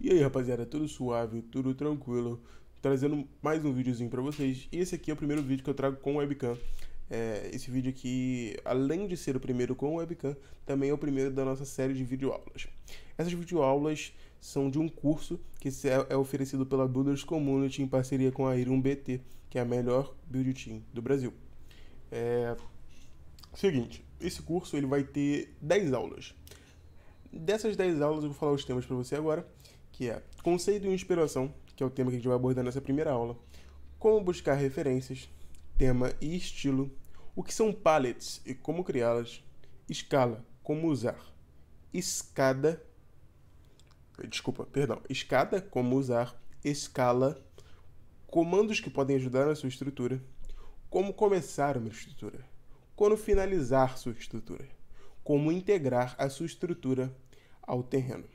E aí rapaziada, tudo suave, tudo tranquilo, trazendo mais um videozinho pra vocês. E esse aqui é o primeiro vídeo que eu trago com webcam. É, esse vídeo aqui, além de ser o primeiro com webcam, também é o primeiro da nossa série de videoaulas. Essas videoaulas são de um curso que é oferecido pela Builders Community em parceria com a Irum BT, que é a melhor build team do Brasil. É... Seguinte, esse curso ele vai ter 10 aulas. Dessas 10 aulas eu vou falar os temas para você agora que é conceito e inspiração, que é o tema que a gente vai abordar nessa primeira aula, como buscar referências, tema e estilo, o que são palettes e como criá-las, escala, como usar, escada, desculpa, perdão, escada, como usar, escala, comandos que podem ajudar na sua estrutura, como começar uma estrutura, quando finalizar sua estrutura, como integrar a sua estrutura ao terreno.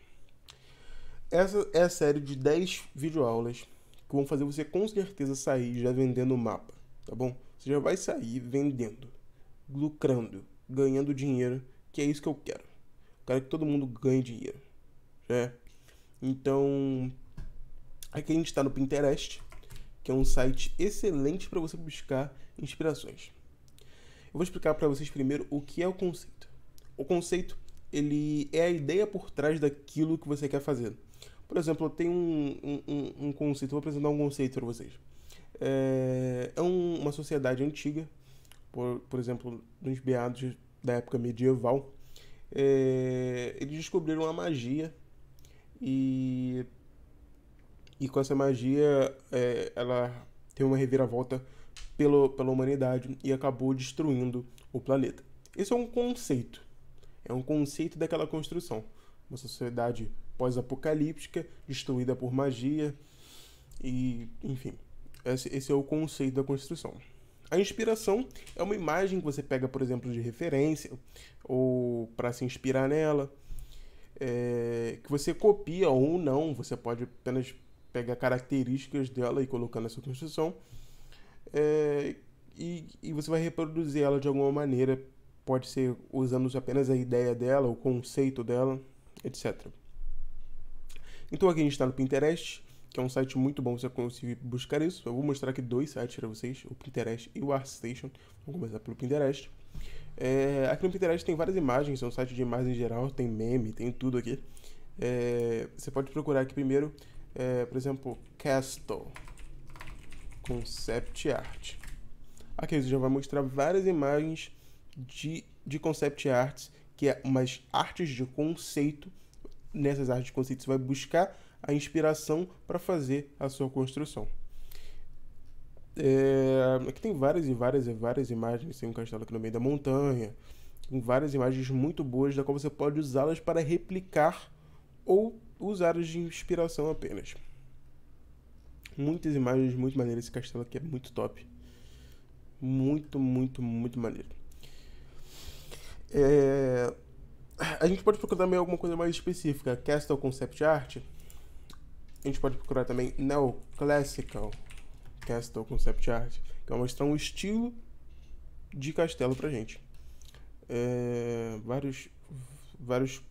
Essa é a série de 10 videoaulas que vão fazer você com certeza sair já vendendo o mapa, tá bom? Você já vai sair vendendo, lucrando, ganhando dinheiro, que é isso que eu quero. Eu quero que todo mundo ganhe dinheiro, né? Então, aqui a gente está no Pinterest, que é um site excelente para você buscar inspirações. Eu vou explicar para vocês primeiro o que é o conceito. O conceito ele é a ideia por trás daquilo que você quer fazer. Por exemplo, tem um, um, um conceito, vou apresentar um conceito para vocês. É, é um, uma sociedade antiga, por, por exemplo, nos beados da época medieval, é, eles descobriram a magia e, e com essa magia é, ela tem uma reviravolta pelo, pela humanidade e acabou destruindo o planeta. Esse é um conceito, é um conceito daquela construção. Uma sociedade pós-apocalíptica, destruída por magia e, enfim, esse, é o conceito da Constituição. A inspiração é uma imagem que você pega, por exemplo, de referência ou para se inspirar nela, é, que você copia ou não. Você pode apenas pegar características dela e colocar na sua Constituição. É, e, e, você vai reproduzir ela de alguma maneira, pode ser usando apenas a ideia dela, o conceito dela, etc. Então aqui a gente está no Pinterest, que é um site muito bom você conseguir buscar isso. Eu vou mostrar aqui dois sites para vocês, o Pinterest e o ArtStation. Vamos começar pelo Pinterest. É, aqui no Pinterest tem várias imagens, é um site de imagens em geral, tem meme, tem tudo aqui. É, você pode procurar aqui primeiro, é, por exemplo, Castle Concept Art. Aqui você já vai mostrar várias imagens de, de concept arts, que é umas artes de conceito nessas artes conceitos, vai buscar a inspiração para fazer a sua construção. É, aqui tem várias e várias e várias imagens, tem um castelo aqui no meio da montanha, tem várias imagens muito boas, da qual você pode usá-las para replicar ou usá-las de inspiração apenas. Muitas imagens muito maneiras, esse castelo aqui é muito top. Muito, muito, muito maneiro. É, a gente pode procurar também alguma coisa mais específica. Castle Concept Art. A gente pode procurar também Neoclassical Castle Concept Art, que vai é mostrar um estilo de castelo pra gente. É, vários vários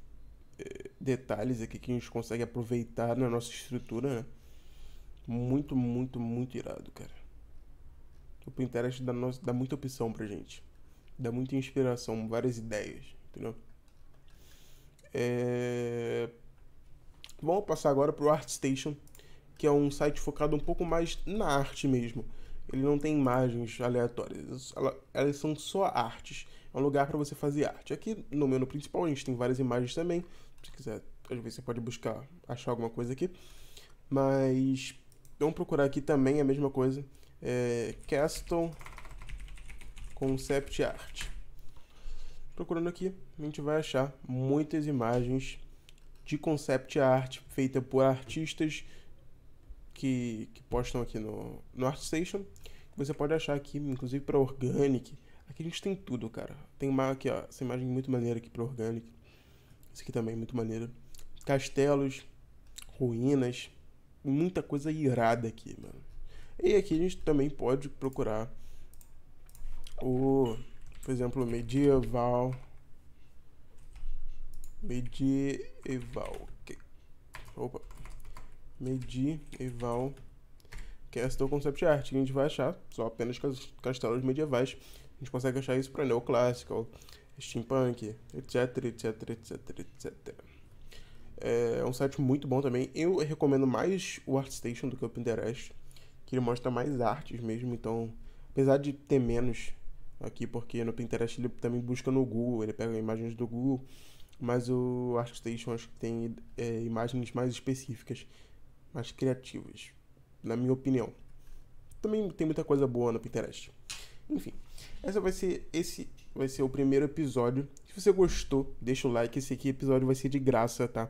é, detalhes aqui que a gente consegue aproveitar na nossa estrutura, né? Muito, muito, muito irado, cara. O Pinterest dá, dá muita opção pra gente. Dá muita inspiração, várias ideias, entendeu? É... Vamos passar agora para o ArtStation, que é um site focado um pouco mais na arte mesmo. Ele não tem imagens aleatórias, elas são só artes. É um lugar para você fazer arte. Aqui no menu principal a gente tem várias imagens também. Se quiser, às vezes você pode buscar, achar alguma coisa aqui. Mas vamos procurar aqui também a mesma coisa. É, Castle Concept Art. Procurando aqui, a gente vai achar muitas imagens de concept art feita por artistas que, que postam aqui no, no ArtStation. Você pode achar aqui, inclusive para Organic. Aqui a gente tem tudo, cara. Tem uma aqui, ó, essa imagem muito maneira aqui para Organic. Isso aqui também é muito maneiro. Castelos, ruínas, muita coisa irada aqui, mano. E aqui a gente também pode procurar o por exemplo, medieval. Medieval. Okay. Opa. Medieval. Que é do concept art que a gente vai achar só apenas castelos medievais. A gente consegue achar isso para neoclássico, steampunk, etc, etc, etc, etc. É um site muito bom também. Eu recomendo mais o ArtStation do que o Pinterest, que ele mostra mais artes mesmo. Então, apesar de ter menos aqui, porque no Pinterest ele também busca no Google, ele pega imagens do Google, mas o ArtStation acho que tem é, imagens mais específicas, mais criativas, na minha opinião. Também tem muita coisa boa no Pinterest. Enfim, essa vai ser esse vai ser o primeiro episódio. Se você gostou, deixa o like. Esse aqui episódio vai ser de graça, tá?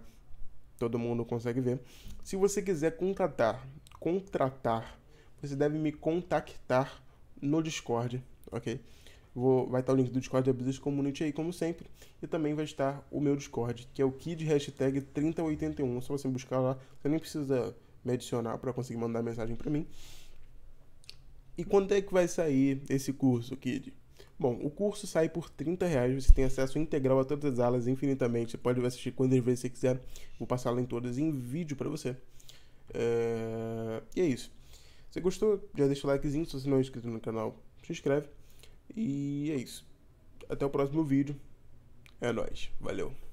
Todo mundo consegue ver. Se você quiser contratar, contratar, você deve me contactar no Discord, ok? Vou, vai estar o link do Discord da Business Community aí, como sempre. E também vai estar o meu Discord, que é o Kid Hashtag 3081. Só você buscar lá, você nem precisa me adicionar para conseguir mandar mensagem para mim. E quando é que vai sair esse curso, Kid? Bom, o curso sai por 30 reais, você tem acesso integral a todas as aulas infinitamente, você pode assistir quantas vezes você quiser, vou passar lá em todas em vídeo para você. É... E é isso. Se gostou, já deixa o likezinho, se você não é inscrito no canal, se inscreve. E é isso. Até o próximo vídeo. É nóis. Valeu.